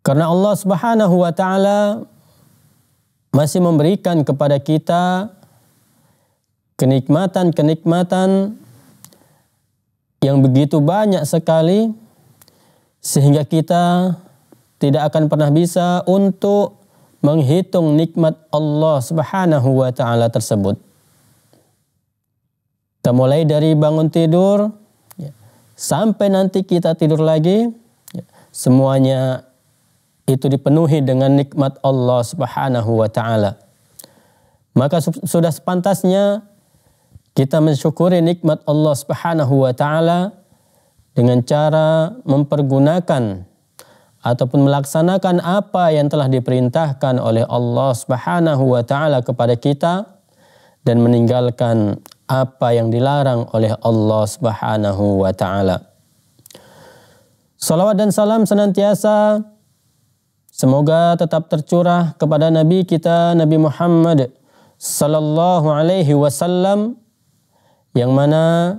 karena Allah Subhanahu wa taala masih memberikan kepada kita kenikmatan-kenikmatan yang begitu banyak sekali sehingga kita tidak akan pernah bisa untuk menghitung nikmat Allah Subhanahu wa taala tersebut. Kita mulai dari bangun tidur ya, sampai nanti kita tidur lagi ya, semuanya itu dipenuhi dengan nikmat Allah Subhanahu wa taala. Maka sudah sepantasnya kita mensyukuri nikmat Allah Subhanahu wa taala dengan cara mempergunakan ataupun melaksanakan apa yang telah diperintahkan oleh Allah Subhanahu wa taala kepada kita dan meninggalkan apa yang dilarang oleh Allah Subhanahu wa taala. Salawat dan salam senantiasa Semoga tetap tercurah kepada Nabi kita Nabi Muhammad sallallahu alaihi wasallam yang mana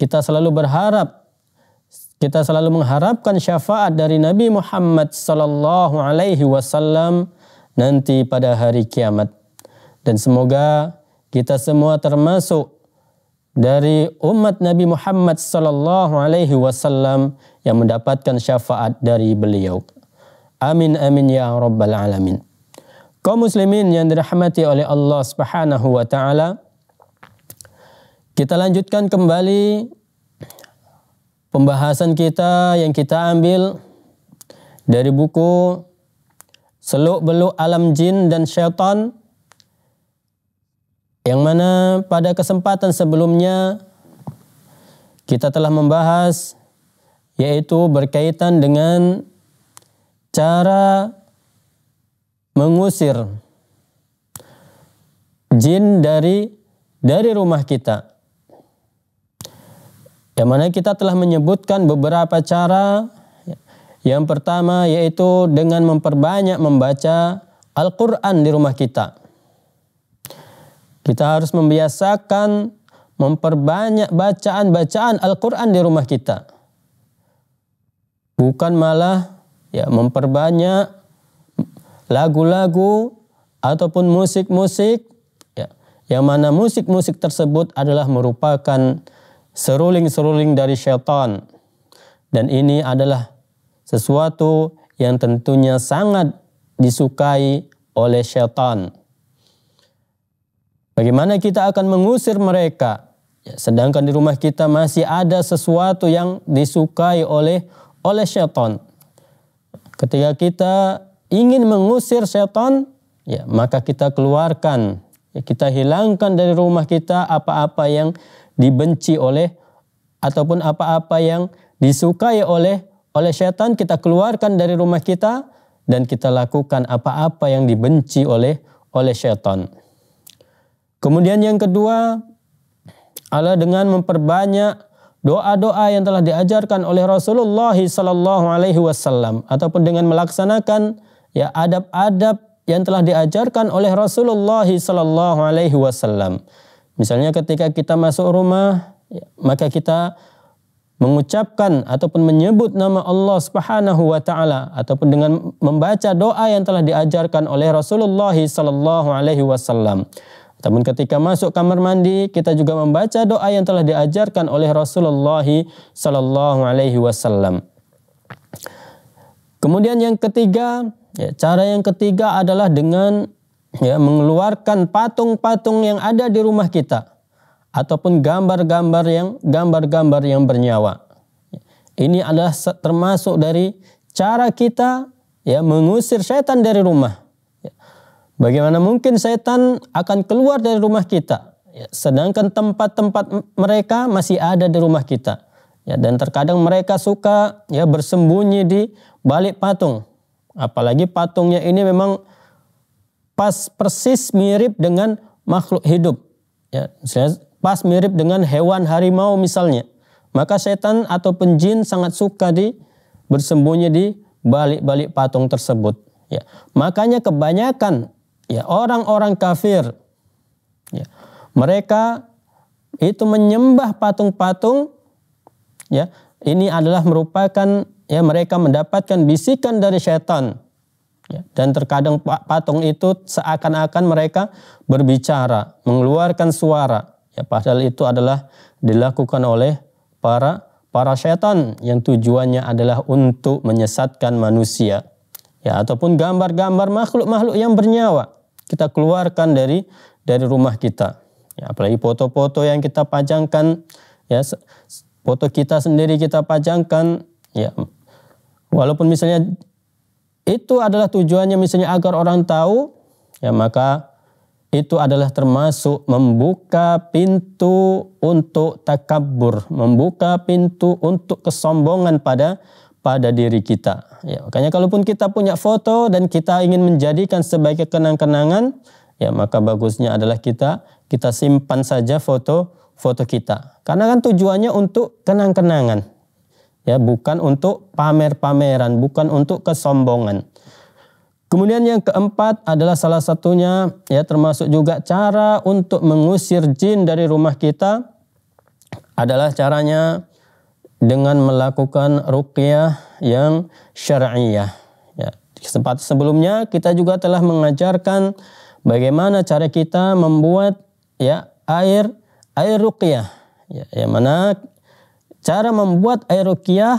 kita selalu berharap kita selalu mengharapkan syafaat dari Nabi Muhammad sallallahu alaihi wasallam nanti pada hari kiamat. Dan semoga kita semua termasuk dari umat Nabi Muhammad sallallahu alaihi wasallam yang mendapatkan syafaat dari beliau. Amin amin ya rabbal alamin. Kau muslimin yang dirahmati oleh Allah Subhanahu wa taala. Kita lanjutkan kembali pembahasan kita yang kita ambil dari buku Seluk-beluk Alam Jin dan Syaitan yang mana pada kesempatan sebelumnya kita telah membahas yaitu berkaitan dengan cara mengusir jin dari dari rumah kita. Yang mana kita telah menyebutkan beberapa cara. Yang pertama yaitu dengan memperbanyak membaca Al-Quran di rumah kita. Kita harus membiasakan memperbanyak bacaan-bacaan Al-Quran di rumah kita. Bukan malah ya memperbanyak lagu-lagu ataupun musik-musik ya yang mana musik-musik tersebut adalah merupakan seruling-seruling dari syaitan dan ini adalah sesuatu yang tentunya sangat disukai oleh syaitan. Bagaimana kita akan mengusir mereka? Ya, sedangkan di rumah kita masih ada sesuatu yang disukai oleh oleh syaitan. Ketika kita ingin mengusir setan, ya maka kita keluarkan, ya, kita hilangkan dari rumah kita apa-apa yang dibenci oleh ataupun apa-apa yang disukai oleh oleh setan kita keluarkan dari rumah kita dan kita lakukan apa-apa yang dibenci oleh oleh setan. Kemudian yang kedua Allah dengan memperbanyak doa-doa yang telah diajarkan oleh Rasulullah Sallallahu Alaihi Wasallam ataupun dengan melaksanakan ya adab-adab yang telah diajarkan oleh Rasulullah Sallallahu Alaihi Wasallam. Misalnya ketika kita masuk rumah ya, maka kita mengucapkan ataupun menyebut nama Allah Subhanahu wa taala ataupun dengan membaca doa yang telah diajarkan oleh Rasulullah sallallahu alaihi wasallam. Namun ketika masuk kamar mandi, kita juga membaca doa yang telah diajarkan oleh Rasulullah Sallallahu Alaihi Wasallam. Kemudian yang ketiga, ya, cara yang ketiga adalah dengan ya, mengeluarkan patung-patung yang ada di rumah kita ataupun gambar-gambar yang gambar-gambar yang bernyawa. Ini adalah termasuk dari cara kita ya mengusir setan dari rumah. Bagaimana mungkin setan akan keluar dari rumah kita? Ya, sedangkan tempat-tempat mereka masih ada di rumah kita. Ya, dan terkadang mereka suka ya bersembunyi di balik patung. Apalagi patungnya ini memang pas persis mirip dengan makhluk hidup. Ya, pas mirip dengan hewan harimau misalnya. Maka setan atau penjin sangat suka di bersembunyi di balik-balik patung tersebut. Ya. Makanya kebanyakan ya orang-orang kafir ya, mereka itu menyembah patung-patung ya ini adalah merupakan ya mereka mendapatkan bisikan dari setan ya, dan terkadang patung itu seakan-akan mereka berbicara mengeluarkan suara ya padahal itu adalah dilakukan oleh para para setan yang tujuannya adalah untuk menyesatkan manusia ya ataupun gambar-gambar makhluk-makhluk yang bernyawa kita keluarkan dari dari rumah kita. Ya, apalagi foto-foto yang kita pajangkan, ya foto kita sendiri kita pajangkan, ya walaupun misalnya itu adalah tujuannya misalnya agar orang tahu, ya maka itu adalah termasuk membuka pintu untuk takabur, membuka pintu untuk kesombongan pada pada diri kita. Ya, makanya kalaupun kita punya foto dan kita ingin menjadikan sebagai kenang-kenangan, ya maka bagusnya adalah kita kita simpan saja foto foto kita. Karena kan tujuannya untuk kenang-kenangan. Ya, bukan untuk pamer-pameran, bukan untuk kesombongan. Kemudian yang keempat adalah salah satunya ya termasuk juga cara untuk mengusir jin dari rumah kita adalah caranya dengan melakukan ruqyah yang syar'iyah. Ya, kesempatan sebelumnya kita juga telah mengajarkan bagaimana cara kita membuat ya air air ruqyah. Ya, yang mana cara membuat air ruqyah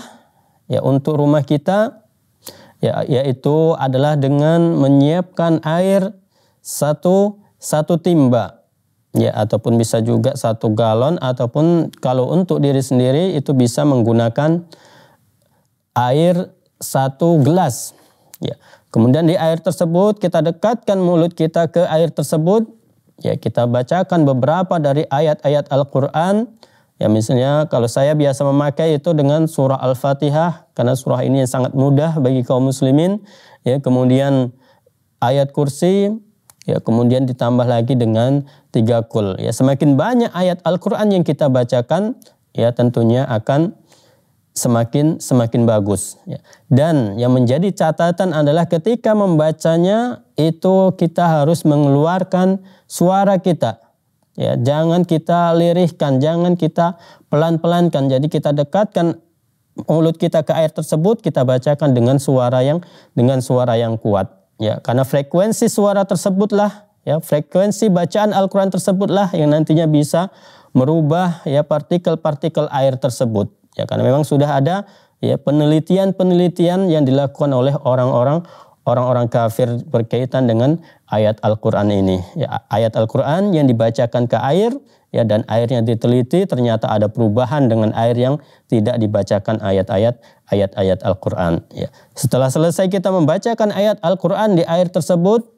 ya untuk rumah kita ya yaitu adalah dengan menyiapkan air satu satu timba ya ataupun bisa juga satu galon ataupun kalau untuk diri sendiri itu bisa menggunakan air satu gelas ya kemudian di air tersebut kita dekatkan mulut kita ke air tersebut ya kita bacakan beberapa dari ayat-ayat Al-Qur'an ya misalnya kalau saya biasa memakai itu dengan surah Al-Fatihah karena surah ini sangat mudah bagi kaum muslimin ya kemudian ayat kursi ya kemudian ditambah lagi dengan tiga kul ya semakin banyak ayat Al-Qur'an yang kita bacakan ya tentunya akan semakin semakin bagus ya. dan yang menjadi catatan adalah ketika membacanya itu kita harus mengeluarkan suara kita ya jangan kita lirihkan jangan kita pelan-pelankan jadi kita dekatkan mulut kita ke air tersebut kita bacakan dengan suara yang dengan suara yang kuat Ya, karena frekuensi suara tersebutlah ya frekuensi bacaan Al-Qur'an tersebutlah yang nantinya bisa merubah ya partikel-partikel air tersebut. Ya, karena memang sudah ada ya penelitian-penelitian yang dilakukan oleh orang-orang orang-orang kafir berkaitan dengan ayat Al-Qur'an ini. Ya, ayat Al-Qur'an yang dibacakan ke air ya dan airnya diteliti ternyata ada perubahan dengan air yang tidak dibacakan ayat-ayat ayat-ayat Al-Qur'an ya. Setelah selesai kita membacakan ayat Al-Qur'an di air tersebut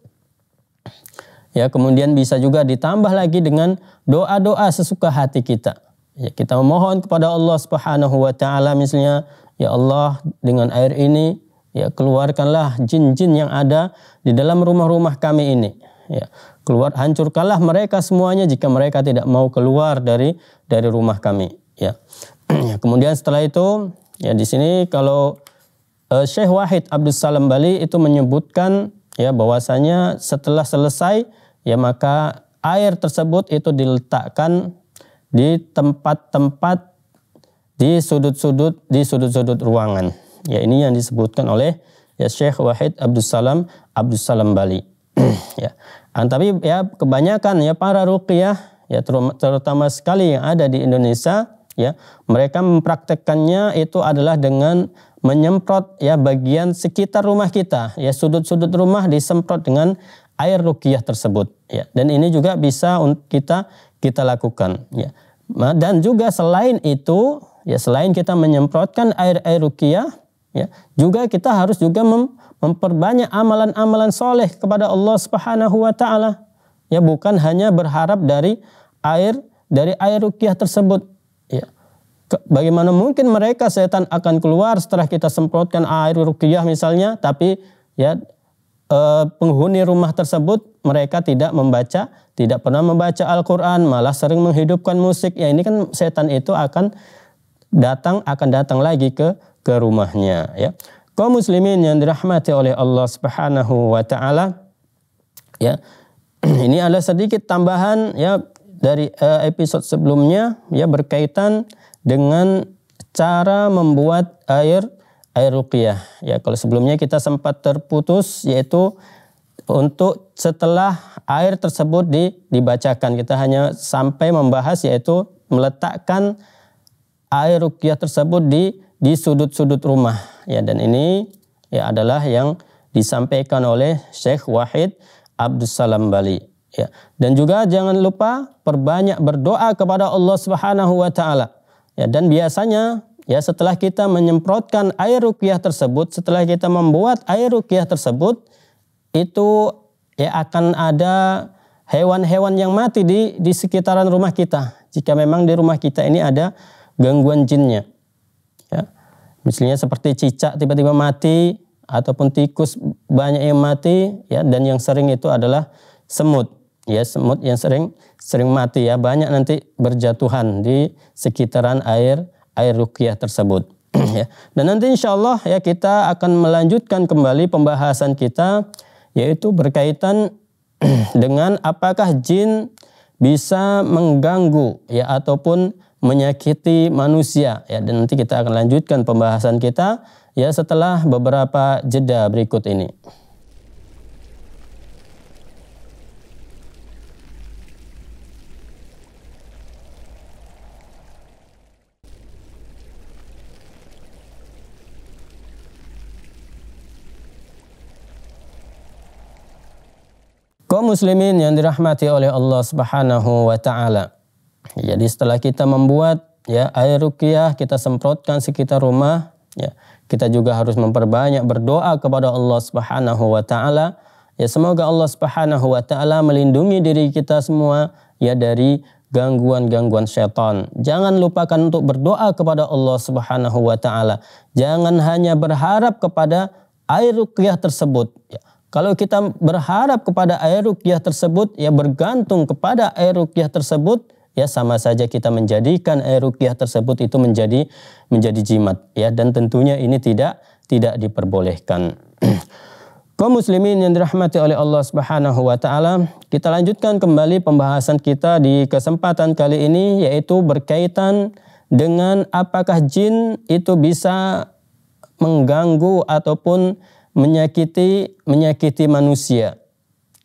ya kemudian bisa juga ditambah lagi dengan doa-doa sesuka hati kita. Ya kita memohon kepada Allah Subhanahu wa taala misalnya ya Allah dengan air ini ya keluarkanlah jin-jin yang ada di dalam rumah-rumah kami ini ya keluar hancurkanlah mereka semuanya jika mereka tidak mau keluar dari dari rumah kami ya, ya kemudian setelah itu ya di sini kalau uh, e, Syekh Wahid Abdul Salam Bali itu menyebutkan ya bahwasanya setelah selesai ya maka air tersebut itu diletakkan di tempat-tempat di sudut-sudut di sudut-sudut ruangan ya ini yang disebutkan oleh ya Syekh Wahid Abdul Salam Abdul Salam Bali ya. Ah, tapi ya kebanyakan ya para ruqyah ya terutama sekali yang ada di Indonesia ya mereka mempraktekkannya itu adalah dengan menyemprot ya bagian sekitar rumah kita ya sudut-sudut rumah disemprot dengan air ruqyah tersebut ya dan ini juga bisa kita kita lakukan ya dan juga selain itu ya selain kita menyemprotkan air air ruqyah Ya. Juga kita harus juga mem memperbanyak amalan-amalan soleh kepada Allah Subhanahu wa taala. Ya, bukan hanya berharap dari air dari air rukiah tersebut. Ya. Bagaimana mungkin mereka setan akan keluar setelah kita semprotkan air rukiah misalnya, tapi ya eh, penghuni rumah tersebut mereka tidak membaca, tidak pernah membaca Al-Qur'an, malah sering menghidupkan musik. Ya ini kan setan itu akan datang akan datang lagi ke ke rumahnya ya. Kaum muslimin yang dirahmati oleh Allah Subhanahu wa taala ya. Ini adalah sedikit tambahan ya dari uh, episode sebelumnya ya berkaitan dengan cara membuat air air ruqyah ya kalau sebelumnya kita sempat terputus yaitu untuk setelah air tersebut di, dibacakan kita hanya sampai membahas yaitu meletakkan air ruqyah tersebut di di sudut-sudut rumah ya dan ini ya adalah yang disampaikan oleh Syekh Wahid Abdus Salam Bali ya dan juga jangan lupa perbanyak berdoa kepada Allah Subhanahu wa taala ya dan biasanya ya setelah kita menyemprotkan air ruqyah tersebut setelah kita membuat air ruqyah tersebut itu ya akan ada hewan-hewan yang mati di di sekitaran rumah kita jika memang di rumah kita ini ada gangguan jinnya Misalnya seperti cicak tiba-tiba mati ataupun tikus banyak yang mati ya dan yang sering itu adalah semut ya semut yang sering sering mati ya banyak nanti berjatuhan di sekitaran air air rukyah tersebut ya. Dan nanti insya Allah ya kita akan melanjutkan kembali pembahasan kita yaitu berkaitan dengan apakah jin bisa mengganggu ya ataupun menyakiti manusia ya dan nanti kita akan lanjutkan pembahasan kita ya setelah beberapa jeda berikut ini. Kaum muslimin yang dirahmati oleh Allah Subhanahu wa taala. Jadi setelah kita membuat ya air ruqyah kita semprotkan sekitar rumah ya kita juga harus memperbanyak berdoa kepada Allah Subhanahu wa taala ya semoga Allah Subhanahu wa taala melindungi diri kita semua ya dari gangguan-gangguan setan. Jangan lupakan untuk berdoa kepada Allah Subhanahu wa taala. Jangan hanya berharap kepada air ruqyah tersebut ya. Kalau kita berharap kepada air ruqyah tersebut ya bergantung kepada air ruqyah tersebut ya sama saja kita menjadikan air eh, rukyah tersebut itu menjadi menjadi jimat ya dan tentunya ini tidak tidak diperbolehkan. Kaum muslimin yang dirahmati oleh Allah Subhanahu wa taala, kita lanjutkan kembali pembahasan kita di kesempatan kali ini yaitu berkaitan dengan apakah jin itu bisa mengganggu ataupun menyakiti menyakiti manusia.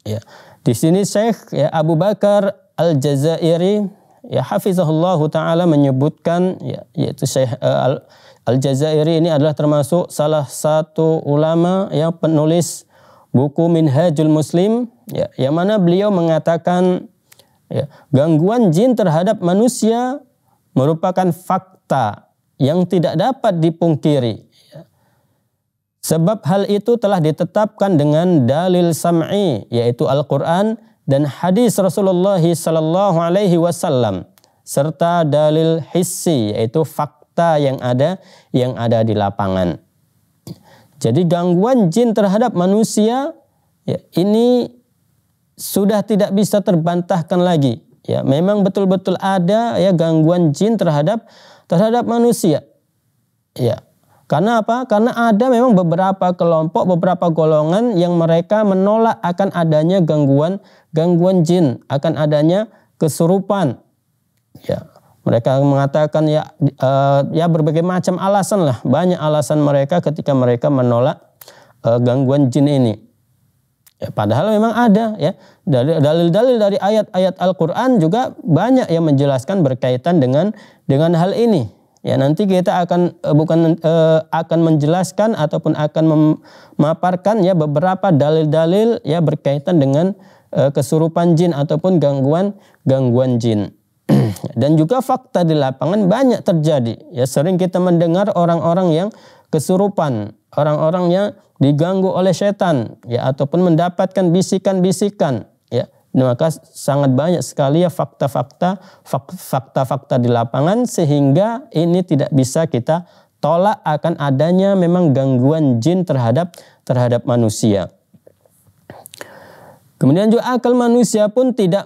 Ya. Di sini Syekh ya, Abu Bakar Al-Jazairi ya hafizahullah taala menyebutkan ya, yaitu Syekh uh, Al-Jazairi ini adalah termasuk salah satu ulama yang penulis buku Minhajul Muslim ya, yang mana beliau mengatakan ya, gangguan jin terhadap manusia merupakan fakta yang tidak dapat dipungkiri ya. Sebab hal itu telah ditetapkan dengan dalil sam'i yaitu Al-Qur'an dan hadis Rasulullah Sallallahu Alaihi Wasallam serta dalil hissi yaitu fakta yang ada yang ada di lapangan. Jadi gangguan jin terhadap manusia ya, ini sudah tidak bisa terbantahkan lagi. Ya, memang betul-betul ada ya gangguan jin terhadap terhadap manusia. Ya, karena apa? Karena ada memang beberapa kelompok, beberapa golongan yang mereka menolak akan adanya gangguan gangguan jin, akan adanya kesurupan. Ya, mereka mengatakan ya eh, ya berbagai macam alasan lah, banyak alasan mereka ketika mereka menolak eh, gangguan jin ini. Ya, padahal memang ada ya Dari dalil-dalil dari ayat-ayat Al-Quran juga banyak yang menjelaskan berkaitan dengan dengan hal ini Ya, nanti kita akan eh, bukan eh, akan menjelaskan ataupun akan memaparkan ya beberapa dalil-dalil ya berkaitan dengan eh, kesurupan jin ataupun gangguan gangguan jin. Dan juga fakta di lapangan banyak terjadi. Ya, sering kita mendengar orang-orang yang kesurupan, orang-orang yang diganggu oleh setan ya ataupun mendapatkan bisikan-bisikan Nah, maka sangat banyak sekali ya fakta-fakta fakta-fakta di lapangan sehingga ini tidak bisa kita tolak akan adanya memang gangguan jin terhadap terhadap manusia. Kemudian juga akal manusia pun tidak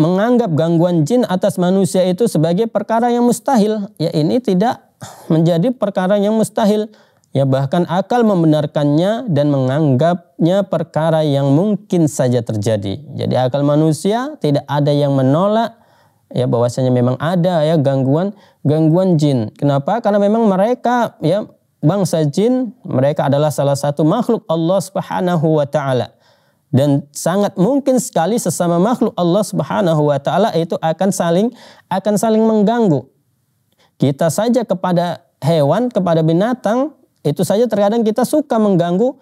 menganggap gangguan jin atas manusia itu sebagai perkara yang mustahil. Ya ini tidak menjadi perkara yang mustahil ya bahkan akal membenarkannya dan menganggapnya perkara yang mungkin saja terjadi. Jadi akal manusia tidak ada yang menolak ya bahwasanya memang ada ya gangguan gangguan jin. Kenapa? Karena memang mereka ya bangsa jin mereka adalah salah satu makhluk Allah Subhanahu wa taala. Dan sangat mungkin sekali sesama makhluk Allah Subhanahu wa taala itu akan saling akan saling mengganggu. Kita saja kepada hewan kepada binatang itu saja terkadang kita suka mengganggu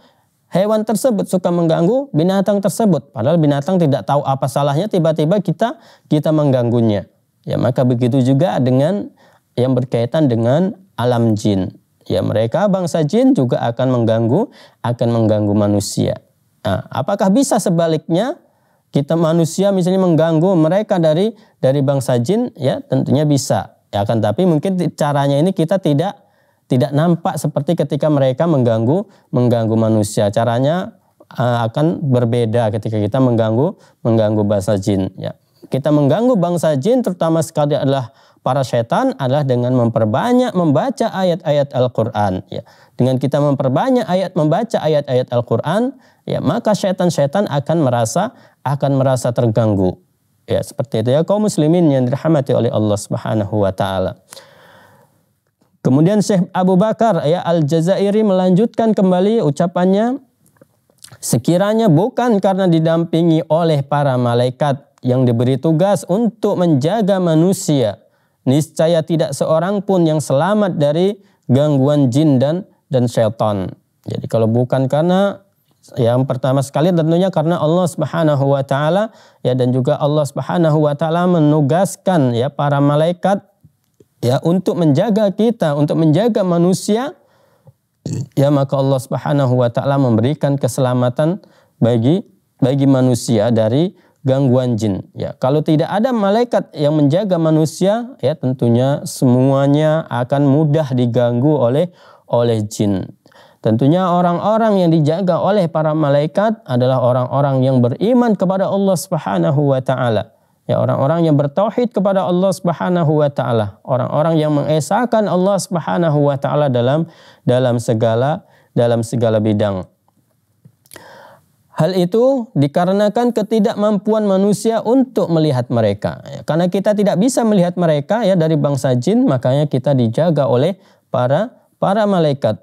hewan tersebut, suka mengganggu binatang tersebut. Padahal binatang tidak tahu apa salahnya, tiba-tiba kita kita mengganggunya. Ya maka begitu juga dengan yang berkaitan dengan alam jin. Ya mereka bangsa jin juga akan mengganggu, akan mengganggu manusia. Nah, apakah bisa sebaliknya kita manusia misalnya mengganggu mereka dari dari bangsa jin? Ya tentunya bisa. Ya kan tapi mungkin caranya ini kita tidak tidak nampak seperti ketika mereka mengganggu mengganggu manusia. Caranya uh, akan berbeda ketika kita mengganggu mengganggu bangsa jin ya. Kita mengganggu bangsa jin terutama sekali adalah para setan adalah dengan memperbanyak membaca ayat-ayat Al-Qur'an ya. Dengan kita memperbanyak ayat membaca ayat-ayat Al-Qur'an ya maka setan-setan akan merasa akan merasa terganggu. Ya, seperti itu ya kaum muslimin yang dirahmati oleh Allah Subhanahu wa taala. Kemudian Syekh Abu Bakar ya Al-Jazairi melanjutkan kembali ucapannya sekiranya bukan karena didampingi oleh para malaikat yang diberi tugas untuk menjaga manusia niscaya tidak seorang pun yang selamat dari gangguan jin dan dan setan. Jadi kalau bukan karena yang pertama sekali tentunya karena Allah Subhanahu wa taala ya dan juga Allah Subhanahu wa taala menugaskan ya para malaikat ya untuk menjaga kita, untuk menjaga manusia ya maka Allah Subhanahu wa taala memberikan keselamatan bagi bagi manusia dari gangguan jin ya. Kalau tidak ada malaikat yang menjaga manusia ya tentunya semuanya akan mudah diganggu oleh oleh jin. Tentunya orang-orang yang dijaga oleh para malaikat adalah orang-orang yang beriman kepada Allah Subhanahu wa taala. Ya orang-orang yang bertauhid kepada Allah Subhanahu wa taala, orang-orang yang mengesahkan Allah Subhanahu wa taala dalam dalam segala dalam segala bidang. Hal itu dikarenakan ketidakmampuan manusia untuk melihat mereka. Ya, karena kita tidak bisa melihat mereka ya dari bangsa jin, makanya kita dijaga oleh para para malaikat.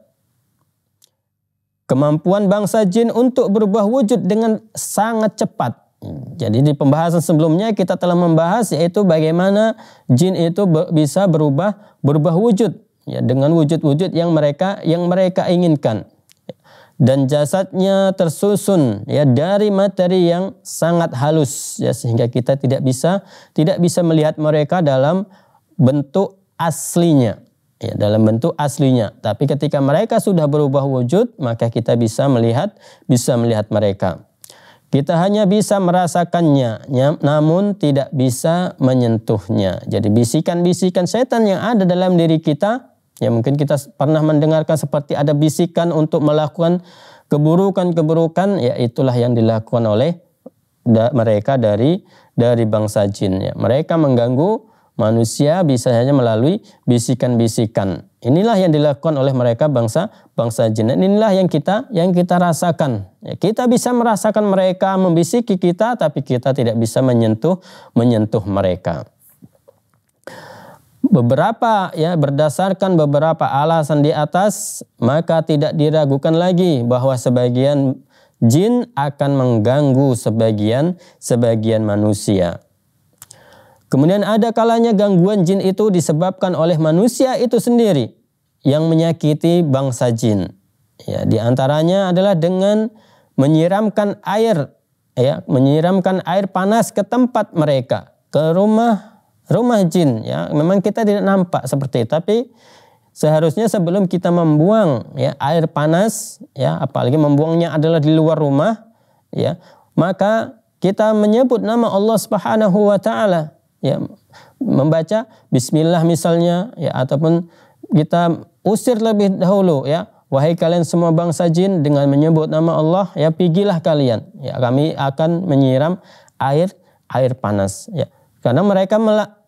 Kemampuan bangsa jin untuk berubah wujud dengan sangat cepat jadi di pembahasan sebelumnya kita telah membahas yaitu bagaimana jin itu bisa berubah berubah wujud ya dengan wujud-wujud yang mereka yang mereka inginkan. Dan jasadnya tersusun ya dari materi yang sangat halus ya sehingga kita tidak bisa tidak bisa melihat mereka dalam bentuk aslinya ya dalam bentuk aslinya. Tapi ketika mereka sudah berubah wujud maka kita bisa melihat bisa melihat mereka. Kita hanya bisa merasakannya, ya. namun tidak bisa menyentuhnya. Jadi bisikan-bisikan setan yang ada dalam diri kita, ya mungkin kita pernah mendengarkan seperti ada bisikan untuk melakukan keburukan-keburukan, ya itulah yang dilakukan oleh mereka dari dari bangsa jin. Ya. Mereka mengganggu Manusia bisa hanya melalui bisikan-bisikan. Inilah yang dilakukan oleh mereka bangsa bangsa jin. Inilah yang kita yang kita rasakan. Ya, kita bisa merasakan mereka membisiki kita, tapi kita tidak bisa menyentuh menyentuh mereka. Beberapa ya berdasarkan beberapa alasan di atas, maka tidak diragukan lagi bahwa sebagian jin akan mengganggu sebagian sebagian manusia. Kemudian ada kalanya gangguan jin itu disebabkan oleh manusia itu sendiri yang menyakiti bangsa jin. Ya, di antaranya adalah dengan menyiramkan air ya, menyiramkan air panas ke tempat mereka, ke rumah rumah jin ya. Memang kita tidak nampak seperti itu, tapi seharusnya sebelum kita membuang ya air panas ya, apalagi membuangnya adalah di luar rumah ya, maka kita menyebut nama Allah Subhanahu wa taala ya membaca bismillah misalnya ya ataupun kita usir lebih dahulu ya wahai kalian semua bangsa jin dengan menyebut nama Allah ya pigilah kalian ya kami akan menyiram air air panas ya karena mereka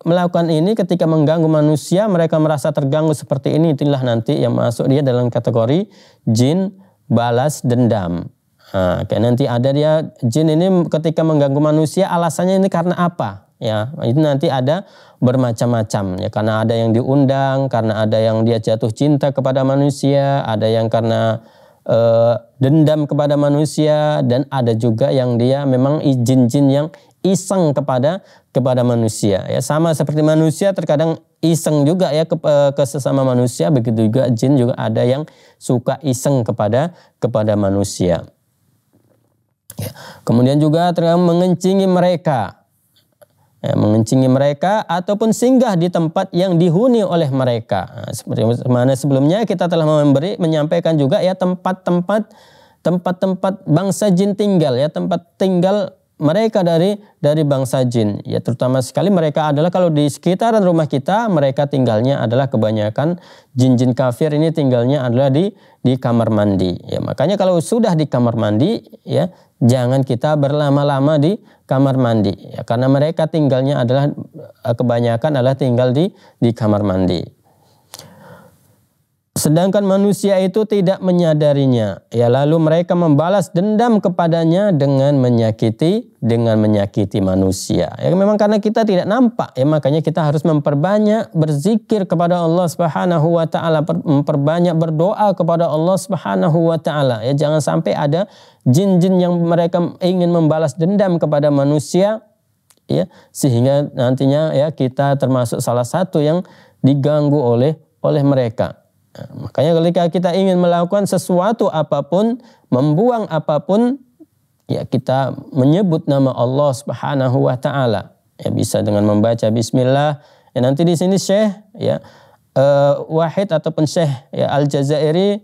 melakukan ini ketika mengganggu manusia mereka merasa terganggu seperti ini itulah nanti yang masuk dia dalam kategori jin balas dendam nah, kayak nanti ada dia jin ini ketika mengganggu manusia alasannya ini karena apa ya itu nanti ada bermacam-macam ya karena ada yang diundang karena ada yang dia jatuh cinta kepada manusia ada yang karena e, dendam kepada manusia dan ada juga yang dia memang izin-jin yang iseng kepada kepada manusia ya sama seperti manusia terkadang iseng juga ya ke, eh, ke sesama manusia begitu juga jin juga ada yang suka iseng kepada kepada manusia ya. kemudian juga terkadang mengencingi mereka ya, mengencingi mereka ataupun singgah di tempat yang dihuni oleh mereka. Nah, seperti mana sebelumnya kita telah memberi menyampaikan juga ya tempat-tempat tempat-tempat bangsa jin tinggal ya tempat tinggal mereka dari dari bangsa jin ya terutama sekali mereka adalah kalau di sekitaran rumah kita mereka tinggalnya adalah kebanyakan jin-jin kafir ini tinggalnya adalah di di kamar mandi ya makanya kalau sudah di kamar mandi ya jangan kita berlama-lama di kamar mandi ya karena mereka tinggalnya adalah eh, kebanyakan adalah tinggal di di kamar mandi sedangkan manusia itu tidak menyadarinya. Ya lalu mereka membalas dendam kepadanya dengan menyakiti dengan menyakiti manusia. Ya memang karena kita tidak nampak ya makanya kita harus memperbanyak berzikir kepada Allah Subhanahu wa taala, memperbanyak berdoa kepada Allah Subhanahu wa taala. Ya jangan sampai ada jin-jin yang mereka ingin membalas dendam kepada manusia ya sehingga nantinya ya kita termasuk salah satu yang diganggu oleh oleh mereka. Nah, makanya ketika kita ingin melakukan sesuatu apapun, membuang apapun, ya kita menyebut nama Allah Subhanahu wa taala. Ya bisa dengan membaca bismillah. Ya nanti di sini Syekh ya uh, Wahid ataupun Syekh ya Al-Jazairi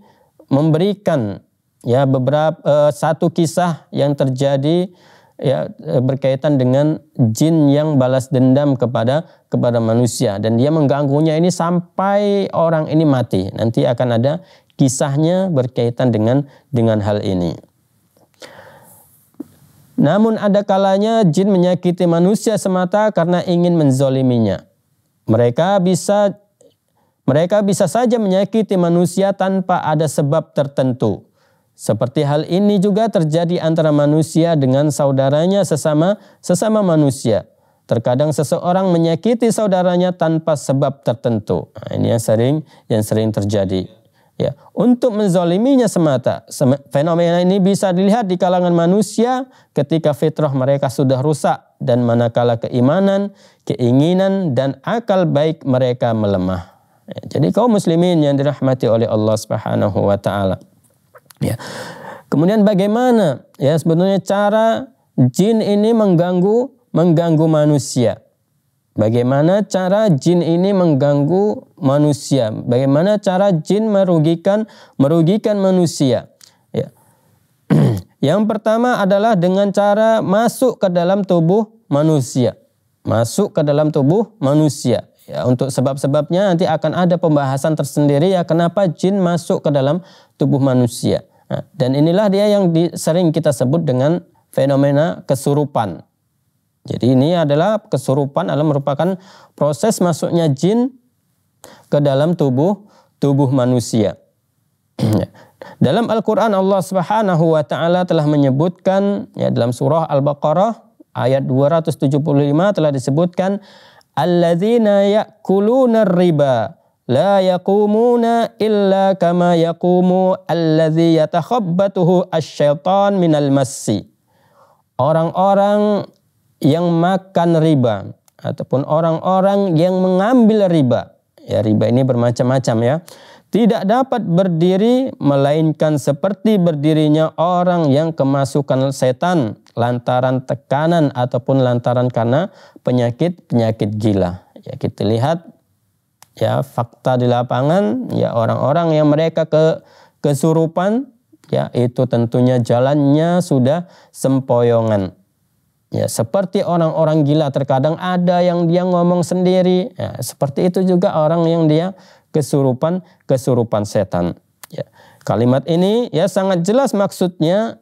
memberikan ya beberapa uh, satu kisah yang terjadi ya e, berkaitan dengan jin yang balas dendam kepada kepada manusia dan dia mengganggunya ini sampai orang ini mati. Nanti akan ada kisahnya berkaitan dengan dengan hal ini. Namun ada kalanya jin menyakiti manusia semata karena ingin menzoliminya. Mereka bisa mereka bisa saja menyakiti manusia tanpa ada sebab tertentu. Seperti hal ini juga terjadi antara manusia dengan saudaranya sesama sesama manusia. Terkadang seseorang menyakiti saudaranya tanpa sebab tertentu. Nah, ini yang sering yang sering terjadi. Ya, untuk menzoliminya semata. Fenomena ini bisa dilihat di kalangan manusia ketika fitrah mereka sudah rusak dan manakala keimanan, keinginan dan akal baik mereka melemah. Ya, jadi kaum muslimin yang dirahmati oleh Allah Subhanahu wa taala. Ya. Kemudian bagaimana ya sebetulnya cara jin ini mengganggu mengganggu manusia? Bagaimana cara jin ini mengganggu manusia? Bagaimana cara jin merugikan merugikan manusia? Ya. Yang pertama adalah dengan cara masuk ke dalam tubuh manusia. Masuk ke dalam tubuh manusia. Ya, untuk sebab-sebabnya nanti akan ada pembahasan tersendiri ya kenapa jin masuk ke dalam tubuh manusia. Nah, dan inilah dia yang di, sering kita sebut dengan fenomena kesurupan. Jadi ini adalah kesurupan adalah merupakan proses masuknya jin ke dalam tubuh tubuh manusia. Ya. dalam Al-Qur'an Allah Subhanahu wa taala telah menyebutkan ya dalam surah Al-Baqarah ayat 275 telah disebutkan alladzina ya'kuluna riba la يقومون illa kama يقوم الذي yatakhabbatuhu asyaitan minal massi. Orang-orang yang makan riba ataupun orang-orang yang mengambil riba. Ya riba ini bermacam-macam ya. Tidak dapat berdiri melainkan seperti berdirinya orang yang kemasukan setan lantaran tekanan ataupun lantaran karena penyakit-penyakit gila. Ya kita lihat ya fakta di lapangan ya orang-orang yang mereka ke kesurupan ya itu tentunya jalannya sudah sempoyongan. Ya, seperti orang-orang gila terkadang ada yang dia ngomong sendiri. Ya, seperti itu juga orang yang dia kesurupan, kesurupan setan. Ya. Kalimat ini ya sangat jelas maksudnya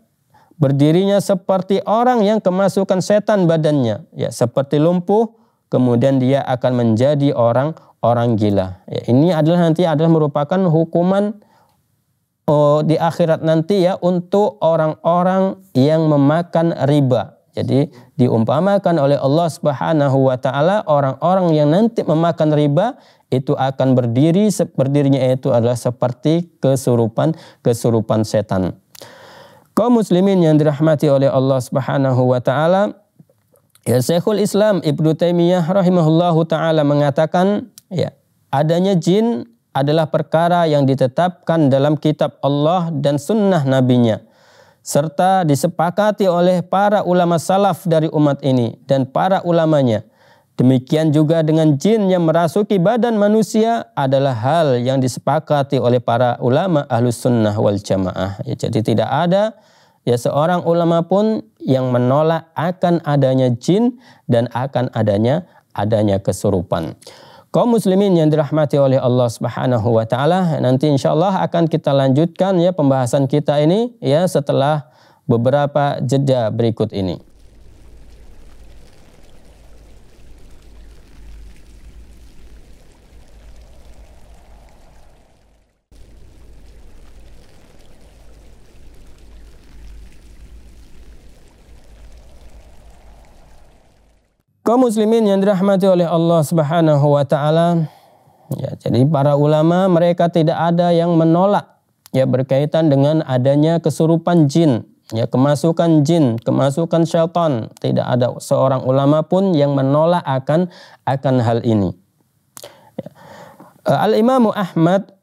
berdirinya seperti orang yang kemasukan setan badannya, ya seperti lumpuh, kemudian dia akan menjadi orang orang gila. Ya, ini adalah nanti adalah merupakan hukuman oh, di akhirat nanti ya untuk orang-orang yang memakan riba. Jadi diumpamakan oleh Allah Subhanahu wa taala orang-orang yang nanti memakan riba itu akan berdiri berdirinya itu adalah seperti kesurupan kesurupan setan. Kaum muslimin yang dirahmati oleh Allah Subhanahu wa taala, ya Syekhul Islam Ibnu Taimiyah rahimahullahu taala mengatakan Ya. Adanya jin adalah perkara yang ditetapkan dalam kitab Allah dan sunnah nabinya serta disepakati oleh para ulama salaf dari umat ini dan para ulamanya. Demikian juga dengan jin yang merasuki badan manusia adalah hal yang disepakati oleh para ulama ahlus sunnah wal jamaah. Ya, jadi tidak ada ya seorang ulama pun yang menolak akan adanya jin dan akan adanya adanya kesurupan kaum muslimin yang dirahmati oleh Allah Subhanahu wa taala. Nanti insyaallah akan kita lanjutkan ya pembahasan kita ini ya setelah beberapa jeda berikut ini. Kaum muslimin yang dirahmati oleh Allah Subhanahu wa taala. Ya, jadi para ulama mereka tidak ada yang menolak ya berkaitan dengan adanya kesurupan jin, ya kemasukan jin, kemasukan syaitan. Tidak ada seorang ulama pun yang menolak akan akan hal ini. Ya. Eh, Al-Imam Ahmad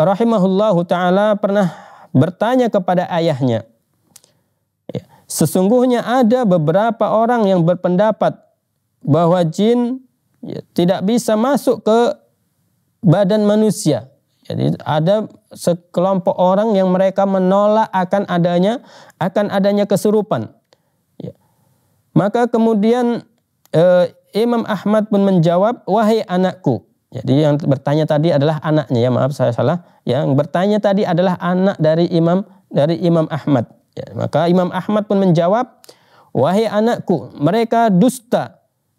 rahimahullahu taala pernah bertanya kepada ayahnya. Ya, sesungguhnya ada beberapa orang yang berpendapat bahwa jin ya, tidak bisa masuk ke badan manusia. Jadi ada sekelompok orang yang mereka menolak akan adanya akan adanya kesurupan. Ya. Maka kemudian eh, Imam Ahmad pun menjawab, wahai anakku. Jadi yang bertanya tadi adalah anaknya ya maaf saya salah. Yang bertanya tadi adalah anak dari Imam dari Imam Ahmad. Ya, maka Imam Ahmad pun menjawab, wahai anakku, mereka dusta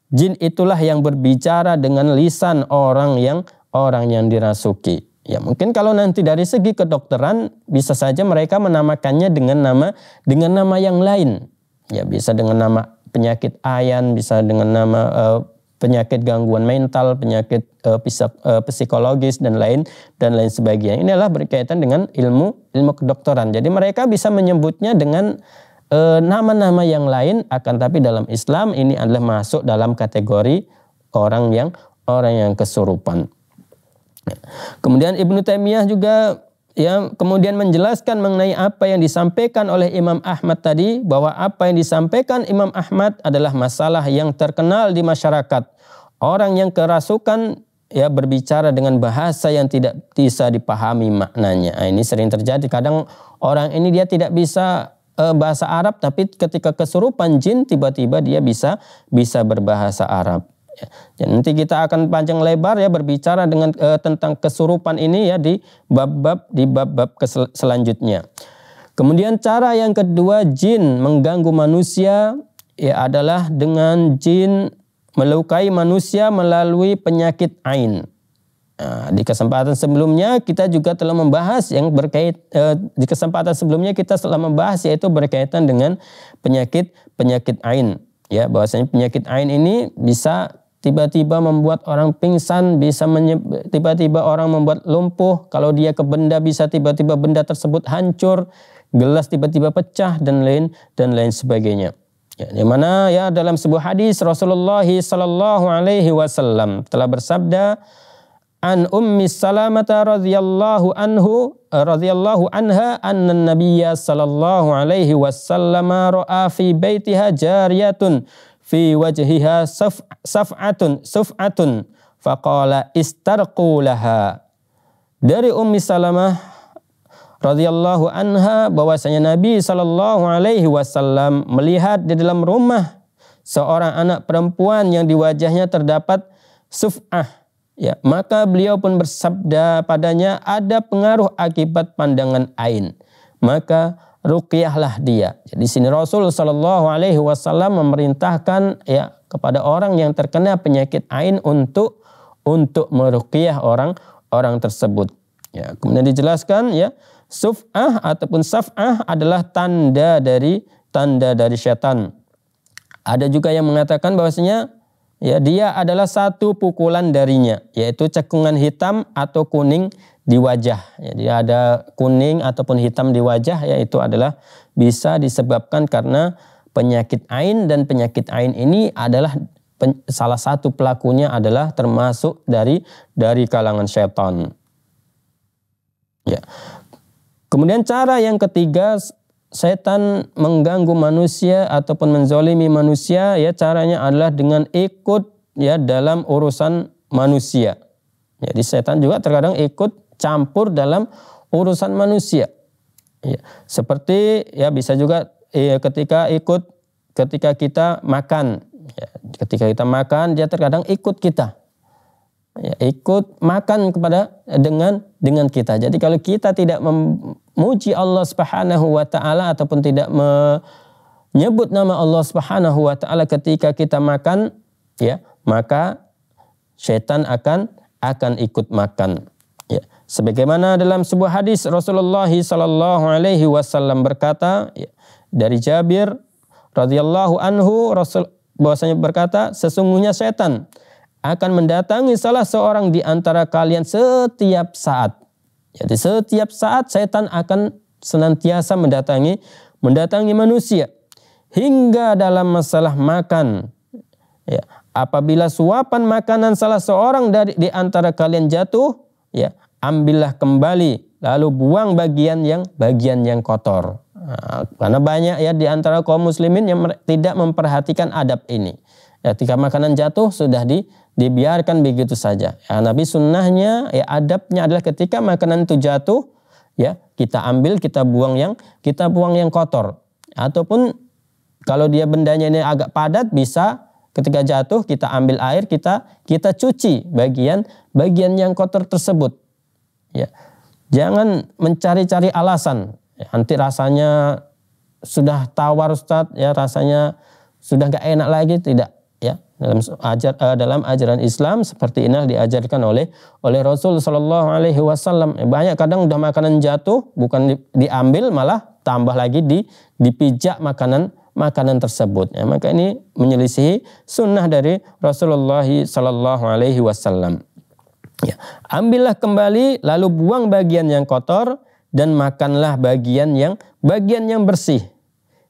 Jin itulah yang berbicara dengan lisan orang yang orang yang dirasuki. Ya mungkin kalau nanti dari segi kedokteran bisa saja mereka menamakannya dengan nama dengan nama yang lain. Ya bisa dengan nama penyakit ayan, bisa dengan nama uh, penyakit gangguan mental, penyakit uh, uh, psikologis dan lain dan lain sebagainya. Inilah berkaitan dengan ilmu ilmu kedokteran. Jadi mereka bisa menyebutnya dengan Eh, nama-nama e, yang lain akan tapi dalam Islam ini adalah masuk dalam kategori orang yang orang yang kesurupan. Kemudian Ibnu Taimiyah juga ya kemudian menjelaskan mengenai apa yang disampaikan oleh Imam Ahmad tadi bahwa apa yang disampaikan Imam Ahmad adalah masalah yang terkenal di masyarakat. Orang yang kerasukan ya berbicara dengan bahasa yang tidak bisa dipahami maknanya. Nah, ini sering terjadi. Kadang orang ini dia tidak bisa Eh, bahasa Arab tapi ketika kesurupan jin tiba-tiba dia bisa bisa berbahasa Arab. Ya, ya nanti kita akan panjang lebar ya berbicara dengan e, tentang kesurupan ini ya di bab-bab di bab-bab selanjutnya. Kemudian cara yang kedua jin mengganggu manusia ya adalah dengan jin melukai manusia melalui penyakit ain. Nah, di kesempatan sebelumnya kita juga telah membahas yang berkait eh, di kesempatan sebelumnya kita telah membahas yaitu berkaitan dengan penyakit penyakit ain ya bahwasanya penyakit ain ini bisa tiba-tiba membuat orang pingsan bisa tiba-tiba orang membuat lumpuh kalau dia ke benda bisa tiba-tiba benda tersebut hancur gelas tiba-tiba pecah dan lain dan lain sebagainya Ya, di mana ya dalam sebuah hadis Rasulullah Sallallahu Alaihi Wasallam telah bersabda, an ummi salamata radhiyallahu anhu eh, radhiyallahu anha anna nabiyya sallallahu alaihi wasallam ra'a fi baitiha jariyatun fi wajhiha saf, saf'atun suf'atun faqala istarqu laha dari ummi salamah radhiyallahu anha bahwasanya nabi sallallahu alaihi wasallam melihat di dalam rumah seorang anak perempuan yang di wajahnya terdapat suf'ah Ya, maka beliau pun bersabda padanya ada pengaruh akibat pandangan ain. Maka ruqyahlah dia. Jadi sini Rasul Shallallahu alaihi wasallam memerintahkan ya kepada orang yang terkena penyakit ain untuk untuk meruqyah orang orang tersebut. Ya, kemudian dijelaskan ya, suf'ah ataupun saf'ah adalah tanda dari tanda dari setan. Ada juga yang mengatakan bahwasanya ya dia adalah satu pukulan darinya yaitu cekungan hitam atau kuning di wajah jadi ya, ada kuning ataupun hitam di wajah yaitu adalah bisa disebabkan karena penyakit ain dan penyakit ain ini adalah pen, salah satu pelakunya adalah termasuk dari dari kalangan setan ya kemudian cara yang ketiga setan mengganggu manusia ataupun menzolimi manusia ya caranya adalah dengan ikut ya dalam urusan manusia. Ya, jadi setan juga terkadang ikut campur dalam urusan manusia. Ya, seperti ya bisa juga ya, ketika ikut ketika kita makan, ya, ketika kita makan dia terkadang ikut kita ya, ikut makan kepada dengan dengan kita. Jadi kalau kita tidak memuji Allah Subhanahu wa taala ataupun tidak menyebut nama Allah Subhanahu wa taala ketika kita makan, ya, maka setan akan akan ikut makan. Ya. Sebagaimana dalam sebuah hadis Rasulullah sallallahu alaihi wasallam berkata ya, dari Jabir radhiyallahu anhu Rasul bahwasanya berkata sesungguhnya setan akan mendatangi salah seorang di antara kalian setiap saat. Jadi setiap saat setan akan senantiasa mendatangi mendatangi manusia hingga dalam masalah makan. Ya, apabila suapan makanan salah seorang dari di antara kalian jatuh, ya, ambillah kembali lalu buang bagian yang bagian yang kotor. Nah, karena banyak ya di antara kaum muslimin yang tidak memperhatikan adab ini. Ya, ketika makanan jatuh sudah di dibiarkan begitu saja. Ya, Nabi sunnahnya, ya adabnya adalah ketika makanan itu jatuh, ya kita ambil, kita buang yang kita buang yang kotor. Ataupun kalau dia bendanya ini agak padat, bisa ketika jatuh kita ambil air, kita kita cuci bagian bagian yang kotor tersebut. Ya, jangan mencari-cari alasan. Ya, nanti rasanya sudah tawar Ustaz, ya rasanya sudah nggak enak lagi, tidak ya dalam ajar uh, dalam ajaran Islam seperti inilah diajarkan oleh oleh Rasul Shallallahu Alaihi Wasallam eh, banyak kadang udah makanan jatuh bukan di, diambil malah tambah lagi di dipijak makanan makanan tersebut ya, maka ini menyelisihi sunnah dari Rasulullah Shallallahu Alaihi Wasallam ya ambillah kembali lalu buang bagian yang kotor dan makanlah bagian yang bagian yang bersih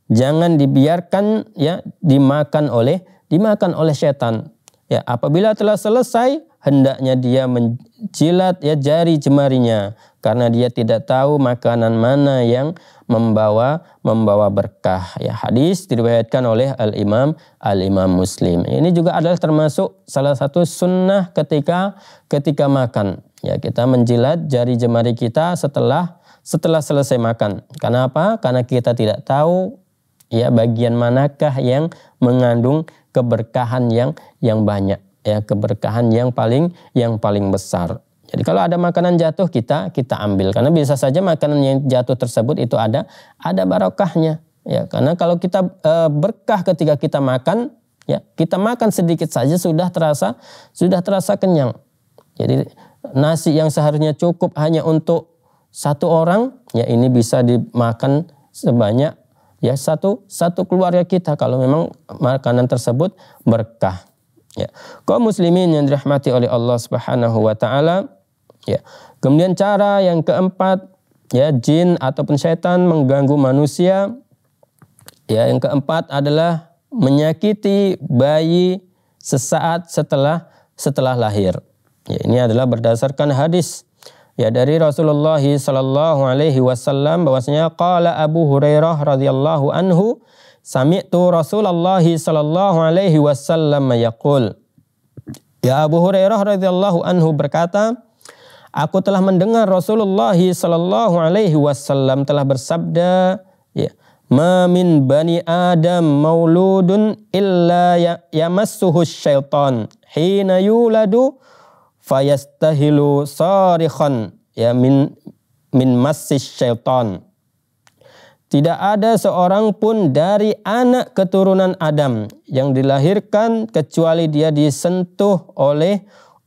jangan dibiarkan ya dimakan oleh dimakan oleh setan. Ya, apabila telah selesai hendaknya dia menjilat ya jari jemarinya karena dia tidak tahu makanan mana yang membawa membawa berkah ya hadis diriwayatkan oleh al imam al imam muslim ini juga adalah termasuk salah satu sunnah ketika ketika makan ya kita menjilat jari jemari kita setelah setelah selesai makan Kenapa? karena kita tidak tahu ya bagian manakah yang mengandung keberkahan yang yang banyak ya keberkahan yang paling yang paling besar. Jadi kalau ada makanan jatuh kita kita ambil karena bisa saja makanan yang jatuh tersebut itu ada ada barokahnya ya karena kalau kita e, berkah ketika kita makan ya kita makan sedikit saja sudah terasa sudah terasa kenyang. Jadi nasi yang seharusnya cukup hanya untuk satu orang ya ini bisa dimakan sebanyak ya satu satu keluarga kita kalau memang makanan tersebut berkah ya kaum muslimin yang dirahmati oleh Allah Subhanahu wa taala ya kemudian cara yang keempat ya jin ataupun setan mengganggu manusia ya yang keempat adalah menyakiti bayi sesaat setelah setelah lahir ya ini adalah berdasarkan hadis ya dari Rasulullah sallallahu alaihi wasallam bahwasanya qala Abu Hurairah radhiyallahu anhu sami'tu Rasulullah sallallahu alaihi wasallam yaqul Ya Abu Hurairah radhiyallahu anhu berkata Aku telah mendengar Rasulullah sallallahu alaihi wasallam telah bersabda ya Ma min bani Adam mauludun illa ya-, yamassuhu syaitan hina yuladu fayastahilu sarikhan ya min min masis syaitan. Tidak ada seorang pun dari anak keturunan Adam yang dilahirkan kecuali dia disentuh oleh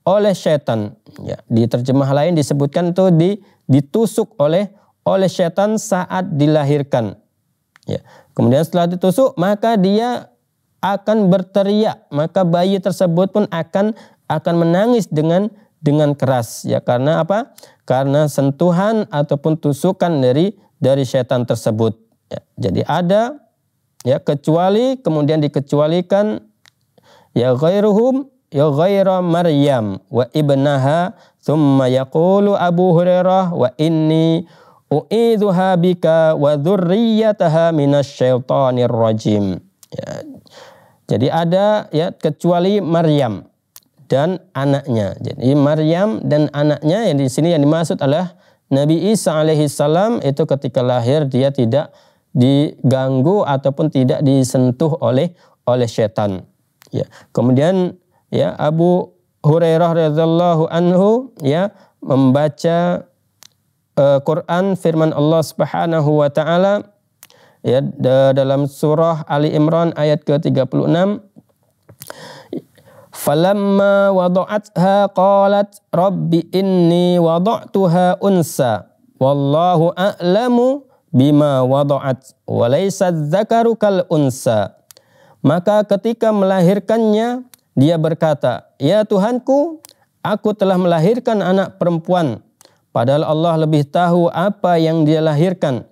oleh setan. Ya, di terjemah lain disebutkan itu di, ditusuk oleh oleh setan saat dilahirkan. Ya. Kemudian setelah ditusuk maka dia akan berteriak, maka bayi tersebut pun akan akan menangis dengan dengan keras ya karena apa? Karena sentuhan ataupun tusukan dari dari setan tersebut. Ya, jadi ada ya kecuali kemudian dikecualikan ya ghairuhum ya ghaira Maryam wa ibnaha thumma yaqulu Abu Hurairah wa inni u'idzuha bika wa dzurriyyataha minasyaitonir rajim. Ya. Jadi ada ya kecuali Maryam dan anaknya. Jadi Maryam dan anaknya yang di sini yang dimaksud adalah Nabi Isa alaihi salam itu ketika lahir dia tidak diganggu ataupun tidak disentuh oleh oleh setan. Ya. Kemudian ya Abu Hurairah radhiyallahu anhu ya membaca uh, Quran firman Allah Subhanahu wa taala ya dalam surah Ali Imran ayat ke-36 Falamma wada'atha qalat rabbi inni wada'tuha unsa wallahu a'lamu bima wada'at walaysa dzakaru kal unsa. Maka ketika melahirkannya dia berkata, "Ya Tuhanku, aku telah melahirkan anak perempuan." Padahal Allah lebih tahu apa yang dia lahirkan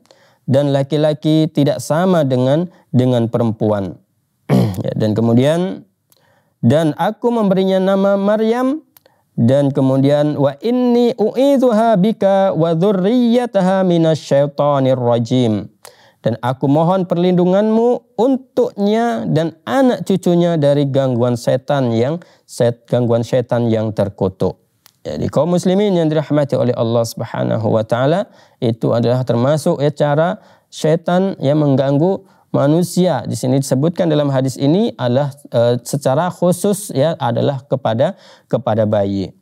dan laki-laki tidak sama dengan dengan perempuan. ya, dan kemudian dan aku memberinya nama Maryam dan kemudian wa inni u'idzuha bika wa dzurriyyataha minasyaitonir rajim dan aku mohon perlindunganmu untuknya dan anak cucunya dari gangguan setan yang set, gangguan setan yang terkutuk. Jadi kaum muslimin yang dirahmati oleh Allah Subhanahu wa taala itu adalah termasuk ya cara setan yang mengganggu manusia di sini disebutkan dalam hadis ini adalah e, secara khusus ya adalah kepada kepada bayi.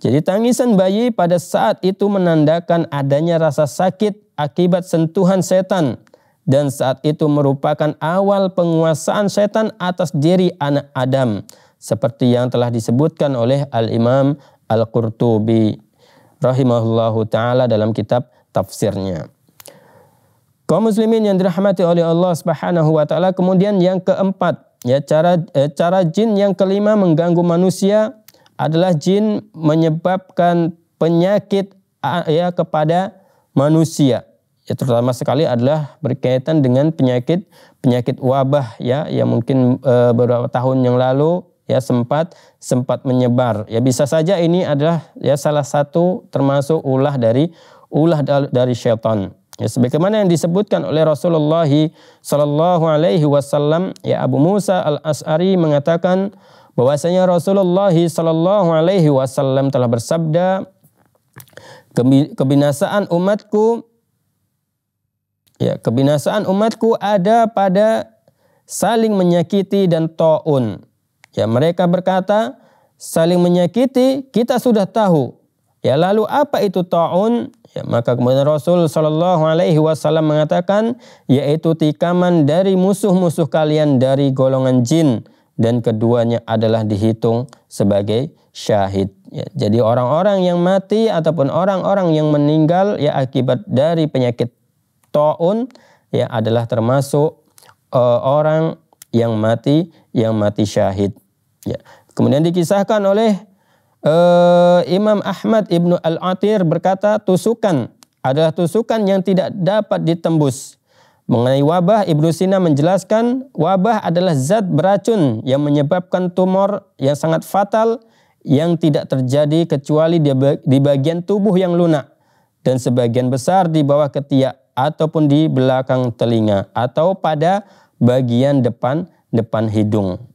Jadi tangisan bayi pada saat itu menandakan adanya rasa sakit akibat sentuhan setan dan saat itu merupakan awal penguasaan setan atas diri anak Adam seperti yang telah disebutkan oleh Al-Imam Al-Qurtubi rahimahullahu taala dalam kitab tafsirnya. Kaum muslimin yang dirahmati oleh Allah Subhanahu wa taala, kemudian yang keempat, ya cara eh, cara jin yang kelima mengganggu manusia adalah jin menyebabkan penyakit ya kepada manusia. Ya, terutama sekali adalah berkaitan dengan penyakit penyakit wabah ya yang mungkin eh, beberapa tahun yang lalu ya sempat sempat menyebar. Ya bisa saja ini adalah ya salah satu termasuk ulah dari ulah dari syaitan. Ya, sebagaimana yang disebutkan oleh Rasulullah Shallallahu Alaihi Wasallam, ya Abu Musa al Asari mengatakan bahwasanya Rasulullah Shallallahu Alaihi Wasallam telah bersabda, kebinasaan umatku, ya kebinasaan umatku ada pada saling menyakiti dan taun. Ya mereka berkata saling menyakiti kita sudah tahu Ya lalu apa itu taun? Ya, maka kemudian Rasul Shallallahu Alaihi Wasallam mengatakan yaitu tikaman dari musuh-musuh kalian dari golongan jin dan keduanya adalah dihitung sebagai syahid. Ya, jadi orang-orang yang mati ataupun orang-orang yang meninggal ya akibat dari penyakit taun ya adalah termasuk uh, orang yang mati yang mati syahid. Ya. Kemudian dikisahkan oleh Eh, Imam Ahmad Ibnu Al-Atir berkata tusukan adalah tusukan yang tidak dapat ditembus. Mengenai wabah, Ibnu Sina menjelaskan wabah adalah zat beracun yang menyebabkan tumor yang sangat fatal yang tidak terjadi kecuali di bagian tubuh yang lunak dan sebagian besar di bawah ketiak ataupun di belakang telinga atau pada bagian depan depan hidung.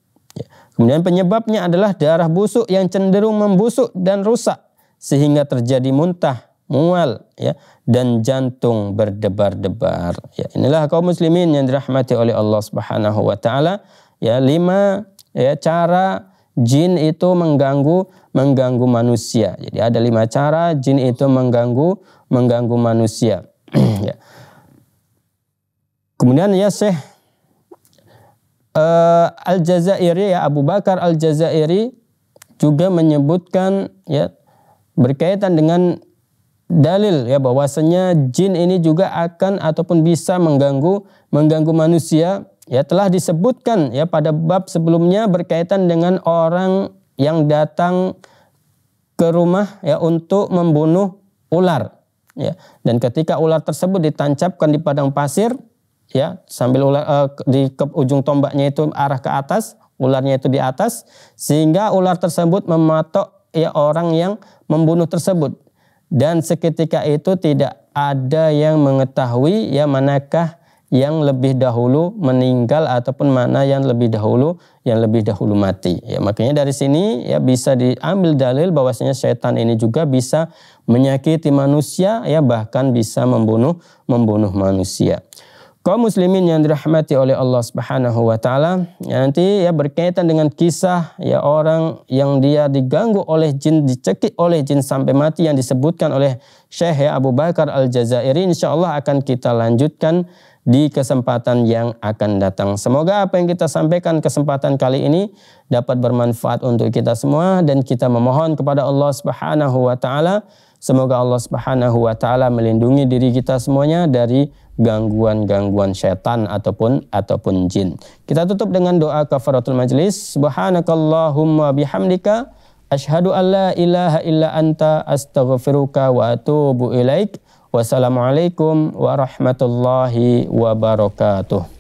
Kemudian penyebabnya adalah darah busuk yang cenderung membusuk dan rusak sehingga terjadi muntah, mual, ya, dan jantung berdebar-debar. Ya, inilah kaum muslimin yang dirahmati oleh Allah Subhanahu wa taala. Ya, lima ya cara jin itu mengganggu mengganggu manusia. Jadi ada lima cara jin itu mengganggu mengganggu manusia. ya. Kemudian ya Syekh uh, Al-Jazairi ya Abu Bakar Al-Jazairi juga menyebutkan ya berkaitan dengan dalil ya bahwasanya jin ini juga akan ataupun bisa mengganggu mengganggu manusia ya telah disebutkan ya pada bab sebelumnya berkaitan dengan orang yang datang ke rumah ya untuk membunuh ular ya dan ketika ular tersebut ditancapkan di padang pasir ya sambil ular uh, di ke ujung tombaknya itu arah ke atas ularnya itu di atas sehingga ular tersebut mematok ya orang yang membunuh tersebut dan seketika itu tidak ada yang mengetahui ya manakah yang lebih dahulu meninggal ataupun mana yang lebih dahulu yang lebih dahulu mati ya makanya dari sini ya bisa diambil dalil bahwasanya setan ini juga bisa menyakiti manusia ya bahkan bisa membunuh membunuh manusia kaum muslimin yang dirahmati oleh Allah Subhanahu wa taala ya nanti ya berkaitan dengan kisah ya orang yang dia diganggu oleh jin dicekik oleh jin sampai mati yang disebutkan oleh Syekh ya Abu Bakar Al-Jazairi insyaallah akan kita lanjutkan di kesempatan yang akan datang. Semoga apa yang kita sampaikan kesempatan kali ini dapat bermanfaat untuk kita semua dan kita memohon kepada Allah Subhanahu wa taala semoga Allah Subhanahu wa taala melindungi diri kita semuanya dari gangguan-gangguan setan ataupun ataupun jin. Kita tutup dengan doa kafaratul majlis. Subhanakallahumma bihamdika asyhadu an la ilaha illa anta astaghfiruka wa atubu ilaik. Wassalamualaikum warahmatullahi wabarakatuh.